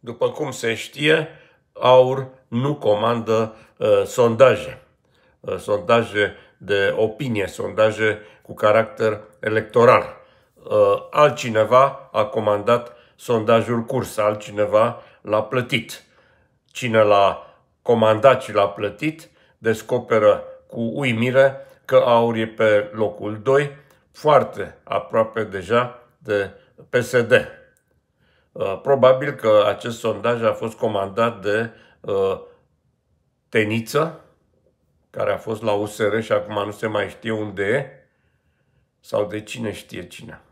după cum se știe, aur nu comandă uh, sondaje, uh, sondaje de opinie, sondaje cu caracter electoral. Uh, altcineva a comandat sondajul curs, altcineva l-a plătit. Cine l-a comandat și l-a plătit descoperă cu uimire că aur e pe locul 2, foarte aproape deja de PSD, Uh, probabil că acest sondaj a fost comandat de uh, Teniță, care a fost la USR și acum nu se mai știe unde e, sau de cine știe cine.